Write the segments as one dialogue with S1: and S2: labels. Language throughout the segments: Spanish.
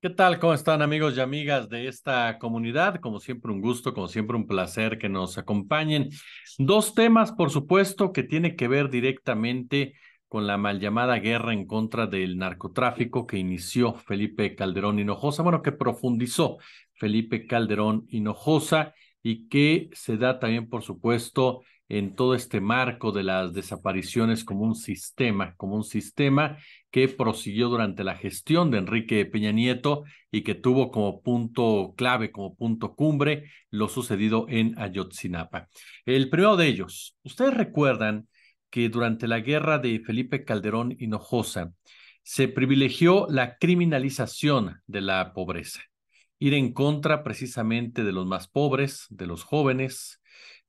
S1: ¿Qué tal? ¿Cómo están amigos y amigas de esta comunidad? Como siempre un gusto, como siempre un placer que nos acompañen. Dos temas, por supuesto, que tienen que ver directamente con la mal llamada guerra en contra del narcotráfico que inició Felipe Calderón Hinojosa, bueno, que profundizó Felipe Calderón Hinojosa y que se da también, por supuesto, en todo este marco de las desapariciones como un sistema, como un sistema que prosiguió durante la gestión de Enrique Peña Nieto y que tuvo como punto clave, como punto cumbre, lo sucedido en Ayotzinapa. El primero de ellos, ustedes recuerdan que durante la guerra de Felipe Calderón Hinojosa se privilegió la criminalización de la pobreza, ir en contra precisamente de los más pobres, de los jóvenes,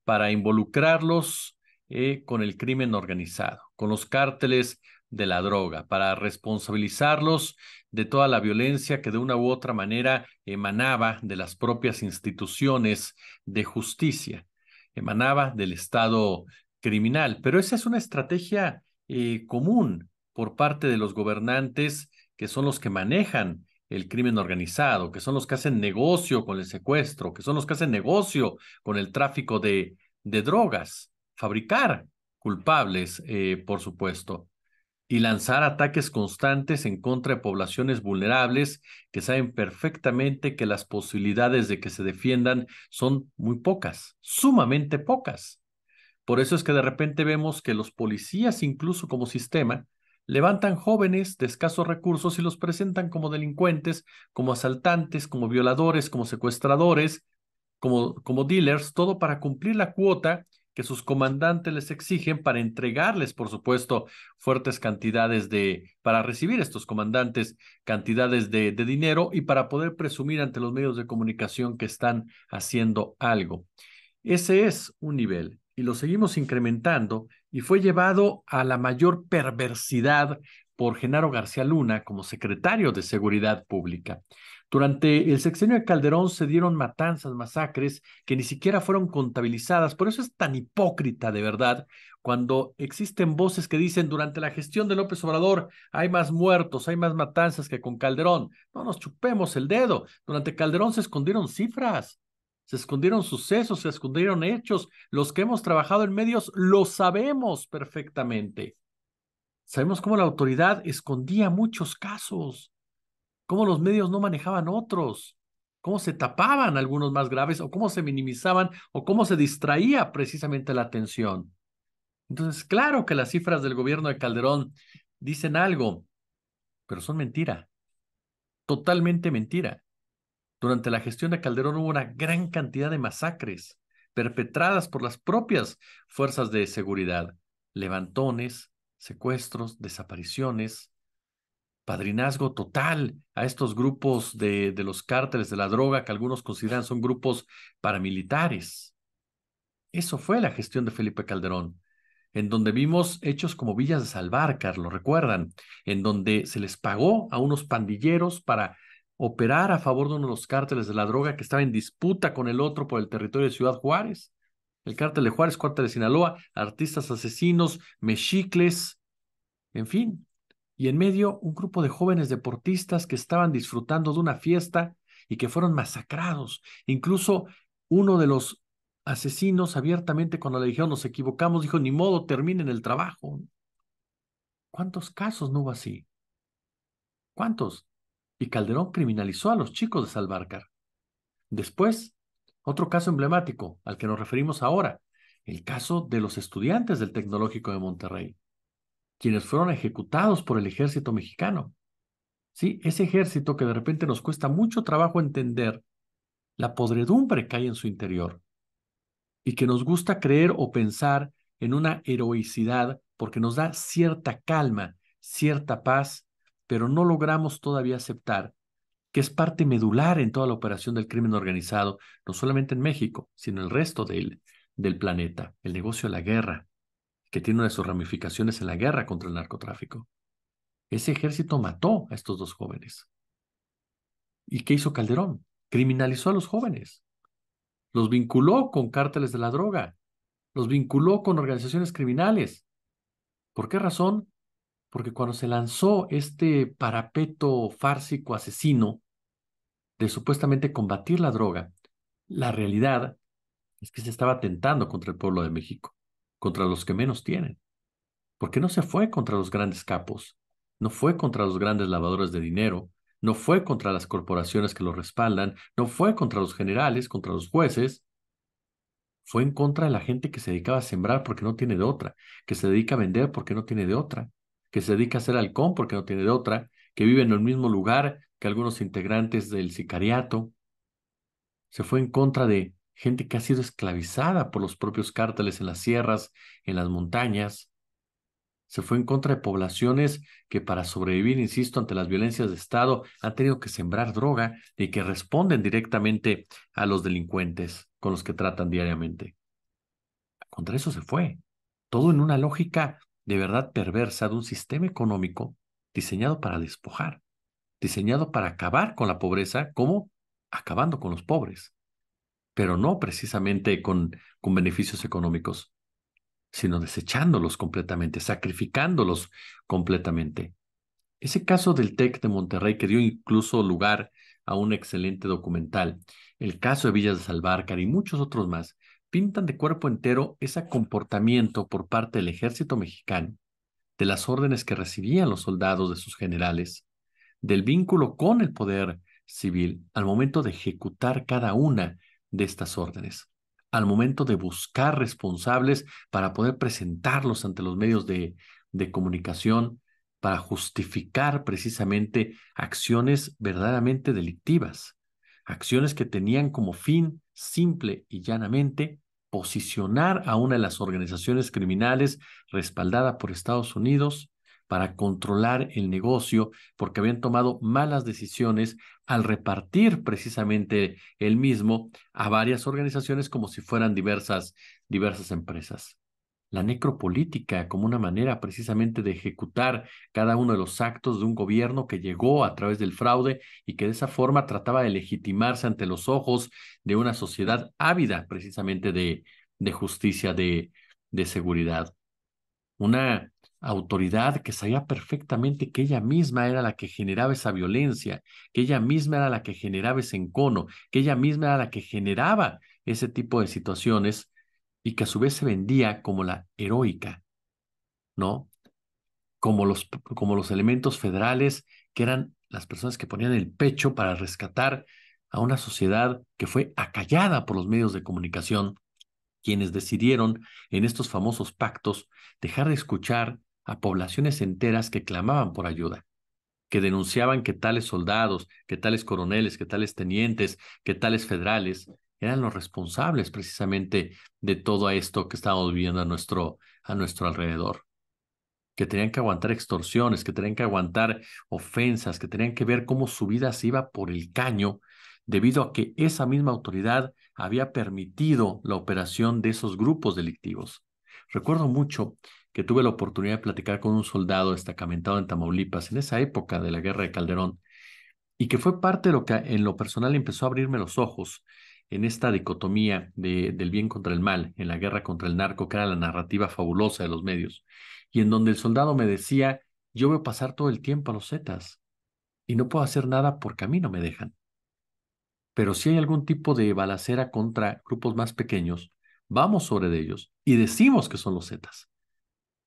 S1: para involucrarlos eh, con el crimen organizado, con los cárteles de la droga, para responsabilizarlos de toda la violencia que de una u otra manera emanaba de las propias instituciones de justicia, emanaba del Estado criminal. Pero esa es una estrategia eh, común por parte de los gobernantes que son los que manejan el crimen organizado, que son los que hacen negocio con el secuestro, que son los que hacen negocio con el tráfico de, drogas, fabricar culpables, eh, por supuesto, y lanzar ataques constantes en contra de poblaciones vulnerables que saben perfectamente que las posibilidades de que se defiendan son muy pocas, sumamente pocas. Por eso es que de repente vemos que los policías, incluso como sistema, levantan jóvenes de escasos recursos y los presentan como delincuentes, como asaltantes, como violadores, como secuestradores, como, como dealers, todo para cumplir la cuota que sus comandantes les exigen para entregarles, por supuesto, fuertes cantidades de, para recibir estos comandantes cantidades de, de dinero y para poder presumir ante los medios de comunicación que están haciendo algo. Ese es un nivel y lo seguimos incrementando y fue llevado a la mayor perversidad por Genaro García Luna como secretario de Seguridad Pública. Durante el sexenio de Calderón se dieron matanzas, masacres que ni siquiera fueron contabilizadas. Por eso es tan hipócrita de verdad cuando existen voces que dicen durante la gestión de López Obrador hay más muertos, hay más matanzas que con Calderón. No nos chupemos el dedo. Durante Calderón se escondieron cifras se escondieron sucesos, se escondieron hechos. Los que hemos trabajado en medios lo sabemos perfectamente. Sabemos cómo la autoridad escondía muchos casos, cómo los medios no manejaban otros, cómo se tapaban algunos más graves o cómo se minimizaban o cómo se distraía precisamente la atención. Entonces, claro que las cifras del gobierno de Calderón dicen algo, pero son mentira, totalmente mentira. Durante la gestión de Calderón hubo una gran cantidad de masacres perpetradas por las propias fuerzas de seguridad, levantones, secuestros, desapariciones, padrinazgo total a estos grupos de, los cárteles de la droga que algunos consideran son grupos paramilitares. Eso fue la gestión de Felipe Calderón, en donde vimos hechos como Villas de Salvar, Carlos, recuerdan, en donde se les pagó a unos pandilleros para operar a favor de uno de los cárteles de la droga que estaba en disputa con el otro por el territorio de Ciudad Juárez. El cártel de Juárez, cártel de Sinaloa, artistas asesinos, mexicles, en fin. Y en medio, un grupo de jóvenes deportistas que estaban disfrutando de una fiesta y que fueron masacrados. Incluso uno de los asesinos abiertamente cuando le dijeron nos equivocamos, dijo, ni modo, terminen el trabajo. ¿Cuántos casos no hubo así? ¿Cuántos? y Calderón criminalizó a los chicos de Salvarcar. Después, otro caso emblemático al que nos referimos ahora, el caso de los estudiantes del Tecnológico de Monterrey, quienes fueron ejecutados por el ejército mexicano. Sí, ese ejército que de repente nos cuesta mucho trabajo entender la podredumbre que hay en su interior y que nos gusta creer o pensar en una heroicidad porque nos da cierta calma, cierta paz pero no logramos todavía aceptar que es parte medular en toda la operación del crimen organizado, no solamente en México, sino en el resto del, del planeta, el negocio de la guerra, que tiene una de sus ramificaciones en la guerra contra el narcotráfico. Ese ejército mató a estos dos jóvenes. ¿Y qué hizo Calderón? Criminalizó a los jóvenes. Los vinculó con cárteles de la droga. Los vinculó con organizaciones criminales. ¿Por qué razón? porque cuando se lanzó este parapeto fársico asesino de supuestamente combatir la droga, la realidad es que se estaba atentando contra el pueblo de México, contra los que menos tienen. Porque no se fue contra los grandes capos, no fue contra los grandes lavadores de dinero, no fue contra las corporaciones que lo respaldan, no fue contra los generales, contra los jueces, fue en contra de la gente que se dedicaba a sembrar porque no tiene de otra, que se dedica a vender porque no tiene de otra, que se dedica a ser halcón porque no tiene de otra, que vive en el mismo lugar que algunos integrantes del sicariato. Se fue en contra de gente que ha sido esclavizada por los propios cárteles en las sierras, en las montañas. Se fue en contra de poblaciones que para sobrevivir, insisto, ante las violencias de Estado han tenido que sembrar droga y que responden directamente a los delincuentes con los que tratan diariamente. Contra eso se fue. Todo en una lógica de verdad perversa de un sistema económico diseñado para despojar, diseñado para acabar con la pobreza, como acabando con los pobres, pero no precisamente con, beneficios económicos, sino desechándolos completamente, sacrificándolos completamente. Ese caso del TEC de Monterrey que dio incluso lugar a un excelente documental, el caso de Villas de Salvarcar y muchos otros más, pintan de cuerpo entero ese comportamiento por parte del ejército mexicano, de las órdenes que recibían los soldados de sus generales, del vínculo con el poder civil al momento de ejecutar cada una de estas órdenes, al momento de buscar responsables para poder presentarlos ante los medios de, comunicación, para justificar precisamente acciones verdaderamente delictivas, acciones que tenían como fin simple y llanamente posicionar a una de las organizaciones criminales respaldada por Estados Unidos para controlar el negocio porque habían tomado malas decisiones al repartir precisamente el mismo a varias organizaciones como si fueran diversas diversas empresas la necropolítica como una manera precisamente de ejecutar cada uno de los actos de un gobierno que llegó a través del fraude y que de esa forma trataba de legitimarse ante los ojos de una sociedad ávida precisamente de, justicia, de, de seguridad. Una autoridad que sabía perfectamente que ella misma era la que generaba esa violencia, que ella misma era la que generaba ese encono, que ella misma era la que generaba ese tipo de situaciones y que a su vez se vendía como la heroica, ¿no? Como los, como los elementos federales que eran las personas que ponían el pecho para rescatar a una sociedad que fue acallada por los medios de comunicación, quienes decidieron en estos famosos pactos dejar de escuchar a poblaciones enteras que clamaban por ayuda, que denunciaban que tales soldados, que tales coroneles, que tales tenientes, que tales federales eran los responsables precisamente de todo esto que estábamos viviendo a nuestro, a nuestro alrededor que tenían que aguantar extorsiones, que tenían que aguantar ofensas, que tenían que ver cómo su vida se iba por el caño debido a que esa misma autoridad había permitido la operación de esos grupos delictivos. Recuerdo mucho que tuve la oportunidad de platicar con un soldado destacamentado en Tamaulipas en esa época de la guerra de Calderón y que fue parte de lo que en lo personal empezó a abrirme los ojos en esta dicotomía del bien contra el mal, en la guerra contra el narco, que era la narrativa fabulosa de los medios, y en donde el soldado me decía, yo veo pasar todo el tiempo a los zetas y no puedo hacer nada porque a mí no me dejan. Pero si hay algún tipo de balacera contra grupos más pequeños, vamos sobre de ellos y decimos que son los zetas.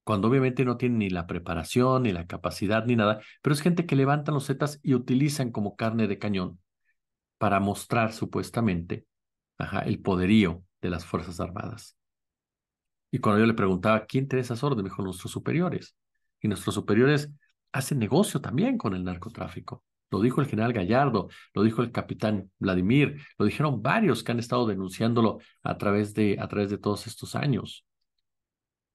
S1: Cuando obviamente no tienen ni la preparación, ni la capacidad, ni nada, pero es gente que levantan los zetas y utilizan como carne de cañón para mostrar supuestamente el poderío de las Fuerzas Armadas. Y cuando yo le preguntaba, ¿quién tiene esas órdenes? Me dijo, nuestros superiores. Y nuestros superiores hacen negocio también con el narcotráfico. Lo dijo el general Gallardo, lo dijo el capitán Vladimir, lo dijeron varios que han estado denunciándolo a través de, a través de todos estos años.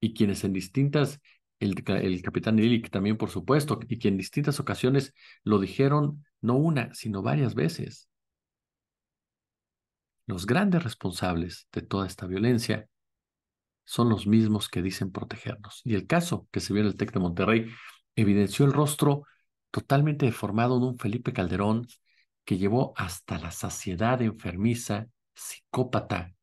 S1: Y quienes en distintas, el, el capitán Ilic también, por supuesto, y que en distintas ocasiones lo dijeron no una, sino varias veces. Los grandes responsables de toda esta violencia son los mismos que dicen protegernos. Y el caso que se vio en el TEC de Monterrey evidenció el rostro totalmente deformado de un Felipe Calderón que llevó hasta la saciedad enfermiza, psicópata,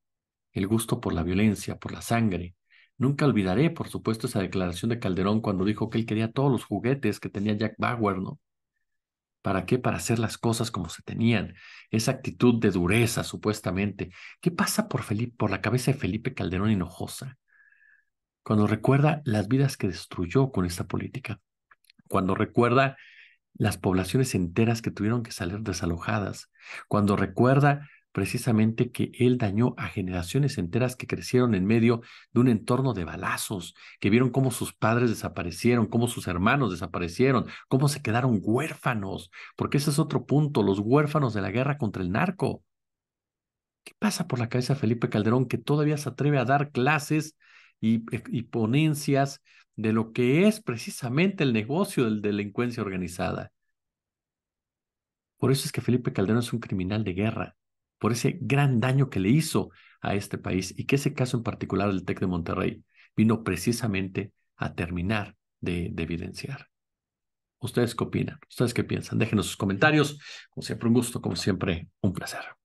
S1: el gusto por la violencia, por la sangre. Nunca olvidaré, por supuesto, esa declaración de Calderón cuando dijo que él quería todos los juguetes que tenía Jack Bauer, ¿no? ¿Para qué? Para hacer las cosas como se tenían. Esa actitud de dureza, supuestamente. ¿Qué pasa por, Felipe, por la cabeza de Felipe Calderón Hinojosa? Cuando recuerda las vidas que destruyó con esta política. Cuando recuerda las poblaciones enteras que tuvieron que salir desalojadas. Cuando recuerda precisamente que él dañó a generaciones enteras que crecieron en medio de un entorno de balazos, que vieron cómo sus padres desaparecieron, cómo sus hermanos desaparecieron, cómo se quedaron huérfanos, porque ese es otro punto, los huérfanos de la guerra contra el narco. ¿Qué pasa por la cabeza de Felipe Calderón que todavía se atreve a dar clases y, eh, ponencias de lo que es precisamente el negocio de delincuencia organizada? Por eso es que Felipe Calderón es un criminal de guerra por ese gran daño que le hizo a este país y que ese caso en particular del TEC de Monterrey vino precisamente a terminar de, evidenciar. ¿Ustedes qué opinan? ¿Ustedes qué piensan? Déjenos sus comentarios. Como siempre, un gusto, como siempre, un placer.